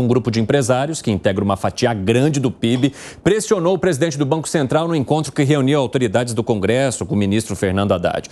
um grupo de empresários, que integra uma fatia grande do PIB, pressionou o presidente do Banco Central no encontro que reuniu autoridades do Congresso com o ministro Fernando Haddad.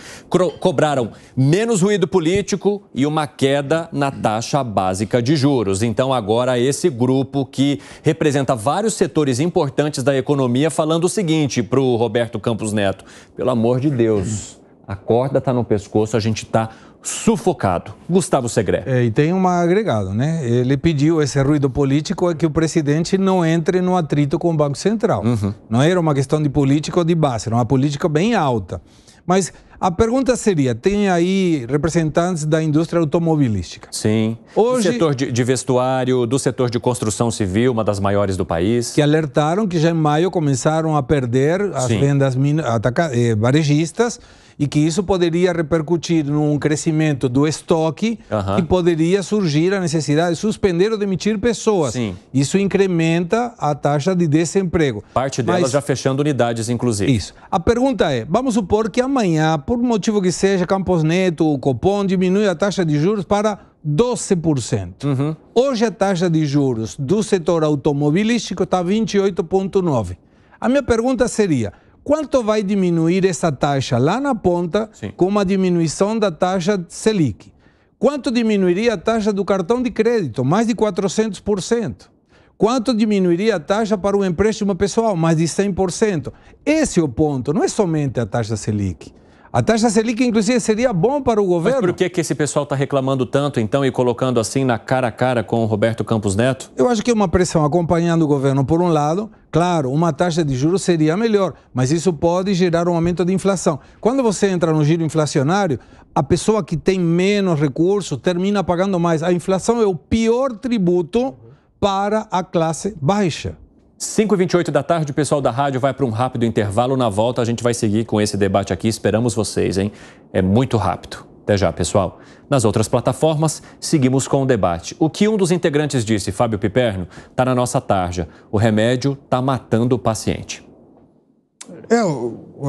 cobraram menos ruído político e uma queda na taxa básica de juros. Então, agora, esse grupo que representa vários setores importantes da economia falando o seguinte para o Roberto Campos Neto: pelo amor de Deus a corda está no pescoço, a gente está sufocado. Gustavo Segre. É, e tem um agregado, né? Ele pediu esse ruído político é que o presidente não entre no atrito com o Banco Central. Uhum. Não era uma questão de político ou de base, era uma política bem alta. Mas a pergunta seria: tem aí representantes da indústria automobilística? Sim. Hoje, do setor de, de, vestuário, do setor de construção civil, uma das maiores do país. Que alertaram que já em maio começaram a perder as Sim. vendas eh, varejistas e que isso poderia repercutir num crescimento do estoque uhum. e poderia surgir a necessidade de suspender ou demitir pessoas. Sim. Isso incrementa a taxa de desemprego. Parte delas Mas, já fechando unidades, inclusive. Isso. A pergunta é: vamos supor que amanhã por motivo que seja, Campos Neto ou Copom, diminui a taxa de juros para 12%. Uhum. Hoje a taxa de juros do setor automobilístico está 28,9%. A minha pergunta seria: quanto vai diminuir essa taxa lá na ponta Sim. com uma diminuição da taxa Selic? Quanto diminuiria a taxa do cartão de crédito? Mais de 400%. Quanto diminuiria a taxa para o empréstimo pessoal? Mais de 100%. Esse é o ponto, não é somente a taxa Selic. A taxa Selic, inclusive, seria bom para o governo. Mas por que, que esse pessoal está reclamando tanto, então, e colocando assim na cara a cara com o Roberto Campos Neto? Eu acho que é uma pressão acompanhando o governo, por um lado. Claro, uma taxa de juros seria melhor, mas isso pode gerar um aumento de inflação. Quando você entra no giro inflacionário, a pessoa que tem menos recursos termina pagando mais. A inflação é o pior tributo para a classe baixa. 5 e 28 da tarde, o pessoal da rádio vai para um rápido intervalo. Na volta, a gente vai seguir com esse debate aqui. Esperamos vocês, hein? É muito rápido. Até já, pessoal. Nas outras plataformas, seguimos com o debate. O que um dos integrantes disse, Fábio Piperno, está na nossa tarja. O remédio está matando o paciente. É,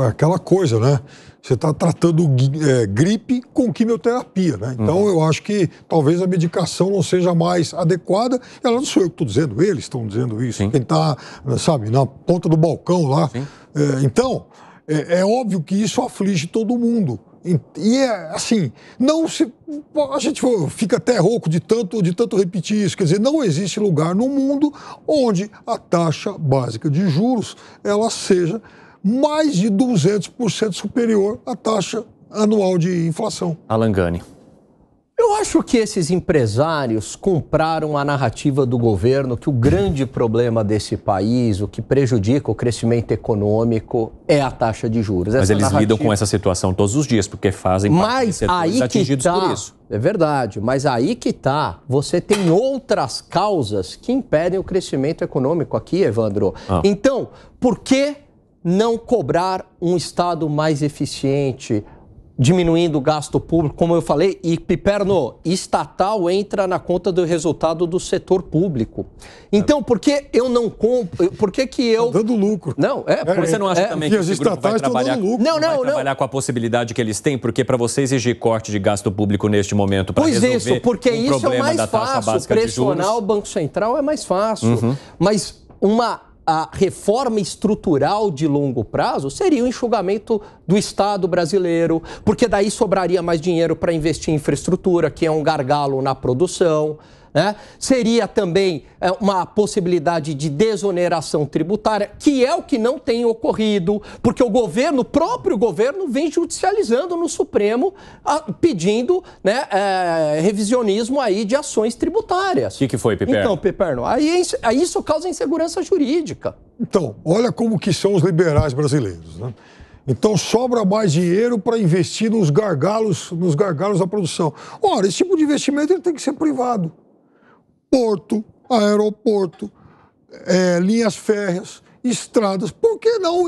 aquela coisa, né? Você está tratando é, gripe com quimioterapia, né? Então uhum. eu acho que talvez a medicação não seja mais adequada. Ela não sou eu que estou dizendo, eles estão dizendo isso. Sim. Quem está, sabe, na ponta do balcão lá. É, então, é, é óbvio que isso aflige todo mundo. E é assim, não se. A gente fica até rouco de tanto, de tanto repetir isso. Quer dizer, não existe lugar no mundo onde a taxa básica de juros ela seja mais de 200% superior à taxa anual de inflação. Alangani. Eu acho que esses empresários compraram a narrativa do governo que o grande problema desse país, o que prejudica o crescimento econômico, é a taxa de juros. Essa Mas eles narrativa... lidam com essa situação todos os dias, porque fazem mas parte aí atingidos tá, por isso. É verdade, mas aí que tá. Você tem outras causas que impedem o crescimento econômico aqui, Evandro. Ah. Então, por que não cobrar um Estado mais eficiente, diminuindo o gasto público, como eu falei, e Piperno, estatal entra na conta do resultado do setor público. Então, por que eu não compro? Por que que eu... Tá dando lucro. Não, é... é por... É, você não acha é, também que, que os vai trabalhar, dando lucro. Não, não, vai não. trabalhar com a possibilidade que eles têm? Porque para você exigir corte de gasto público neste momento para resolver Pois isso, porque um isso é mais fácil. Pressionar o Banco Central é mais fácil. Uhum. Mas uma a reforma estrutural de longo prazo seria o enxugamento do Estado brasileiro, porque daí sobraria mais dinheiro para investir em infraestrutura, que é um gargalo na produção. Né? Seria também é, uma possibilidade de desoneração tributária, que é o que não tem ocorrido, porque o governo, o próprio governo, vem judicializando no Supremo, a, pedindo né, é, revisionismo aí de ações tributárias. O que, que, foi, Piperno? Então, Piperno, aí, aí isso causa insegurança jurídica. Então, olha como que são os liberais brasileiros, né? Então sobra mais dinheiro para investir nos gargalos, nos gargalos da produção. Ora, esse tipo de investimento ele tem que ser privado porto, aeroporto, é, linhas férreas estradas. Por que não,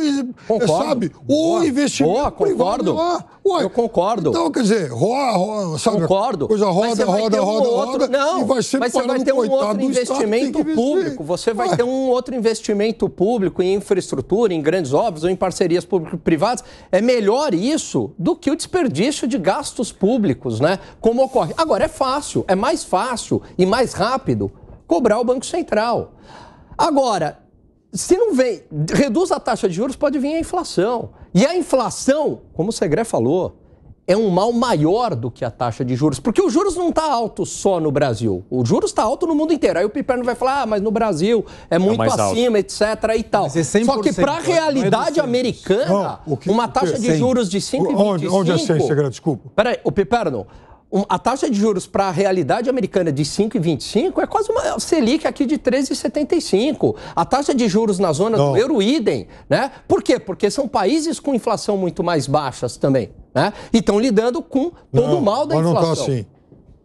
concordo. sabe, boa, o investimento boa, concordo. lá? Ué, eu concordo. Então, quer dizer, roa roa sabe? Concordo. Coisa roda, roda, roda, um roda, outro... roda, Não, mas você vai ter um outro investimento público. Você vai Ué. ter um outro investimento público em infraestrutura, em grandes obras ou em parcerias público-privadas. É melhor isso do que o desperdício de gastos públicos, né? Como ocorre. Agora, é fácil, é mais fácil e mais rápido cobrar o Banco Central. Agora, se não vem, reduz a taxa de juros, pode vir a inflação. E a inflação, como o Segre falou, é um mal maior do que a taxa de juros. Porque o juros não está alto só no Brasil. O juros está alto no mundo inteiro. Aí o Piperno vai falar, ah, mas no Brasil é, é muito é acima, alto. etc. e tal. É só que para a é realidade é americana, não, que, uma taxa de juros de 5,25... Onde, onde é 100, Desculpa. Peraí, o Piperno a taxa de juros para a realidade americana de 5,25 é quase uma é Selic aqui de 13,75. A taxa de juros na zona Não. do Euro-Idem, né? Por quê? Porque são países com inflação muito mais baixas também, né? E estão lidando com todo o mal da inflação. Não tá assim.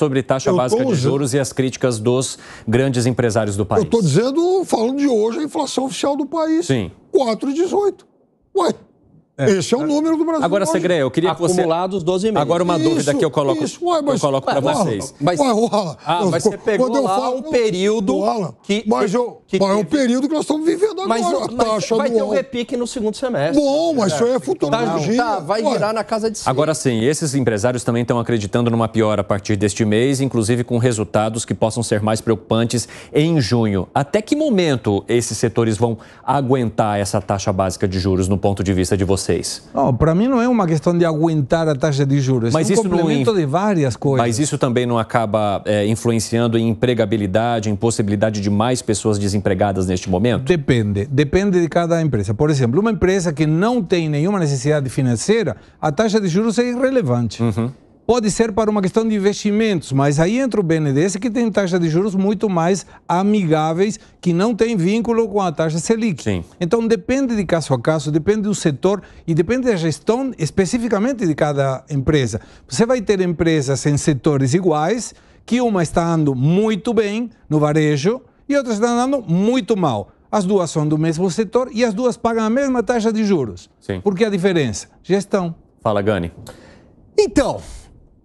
sobre taxa eu básica de juros e as críticas dos grandes empresários do país. Eu estou dizendo, falando de hoje, a inflação oficial do país. Sim. 4,18. Ué, é. Esse é o número do Brasil. Agora, Segre, eu queria que você. Acumulados 12 meses. Agora, uma isso, dúvida que eu coloco, isso, ué, mas, eu coloco para vocês. Mas, ué, Alan, ah, eu, mas você pegou eu lá falo, um período eu, Alan, que. Mas, eu, que mas é o período que nós estamos vivendo agora. Mas, taxa vai ter um repique no segundo semestre. Bom, mas é, isso aí é tá futuro. Tá, vai ué. virar na casa de cima. Agora sim, esses empresários também estão acreditando numa piora a partir deste mês, inclusive com resultados que possam ser mais preocupantes em junho. Até que momento esses setores vão aguentar essa taxa básica de juros no ponto de vista de vocês? vocês? Oh, para mim não é uma questão de aguentar a taxa de juros. É Mas é um isso complemento não... de várias coisas. Mas isso também não acaba é, influenciando em empregabilidade, em possibilidade de mais pessoas desempregadas neste momento? Depende. Depende de cada empresa. Por exemplo, uma empresa que não tem nenhuma necessidade financeira, a taxa de juros é irrelevante. Uhum. Pode ser para uma questão de investimentos, mas aí entra o BNDES que tem taxa de juros muito mais amigáveis, que não tem vínculo com a taxa Selic. Sim. Então depende de caso a caso, depende do setor e depende da gestão especificamente de cada empresa. Você vai ter empresas em setores iguais, que uma está andando muito bem no varejo e outra está andando muito mal. As duas são do mesmo setor e as duas pagam a mesma taxa de juros. Sim. Por que a diferença? Gestão. Fala, Gani. Então,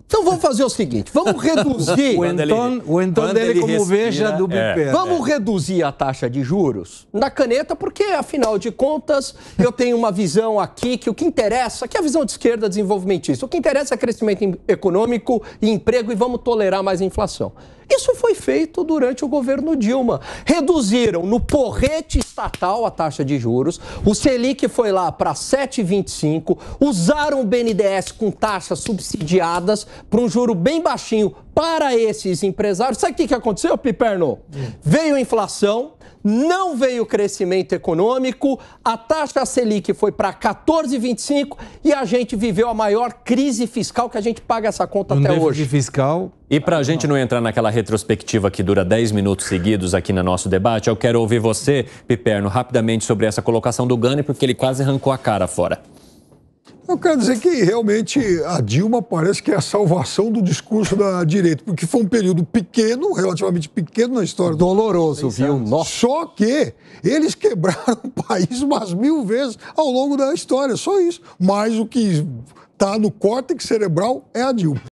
então vamos fazer o seguinte, vamos reduzir... o Antônio então, o dele ele como veja do BP. É, vamos é. reduzir a taxa de juros na caneta, porque afinal de contas eu tenho uma visão aqui que o que interessa, que é a visão de esquerda desenvolvimentista, o que interessa é crescimento econômico e emprego e vamos tolerar mais inflação. Isso foi feito durante o governo Dilma. Reduziram no porrete estatal a taxa de juros, o Selic foi lá para 7,25, usaram o BNDES com taxas subsidiadas para um juro bem baixinho para esses empresários. Sabe o que, que aconteceu, Piperno? Hum. Veio a inflação, não veio crescimento econômico, a taxa Selic foi para 14,25 e a gente viveu a maior crise fiscal que a gente paga essa conta um até hoje. fiscal. E para a ah, gente não entrar naquela retrospectiva que dura 10 minutos seguidos aqui no nosso debate, eu quero ouvir você, Piperno, rapidamente sobre essa colocação do Gani, porque ele quase arrancou a cara fora. Eu quero dizer que realmente a Dilma parece que é a salvação do discurso da direita, porque foi um período pequeno, relativamente pequeno na história. Doloroso, viu? Nossa. Só que eles quebraram o país umas mil vezes ao longo da história, só isso. Mas o que está no córtex cerebral é a Dilma.